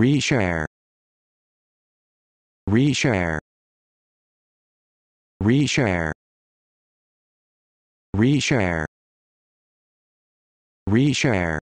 reshare reshare reshare reshare reshare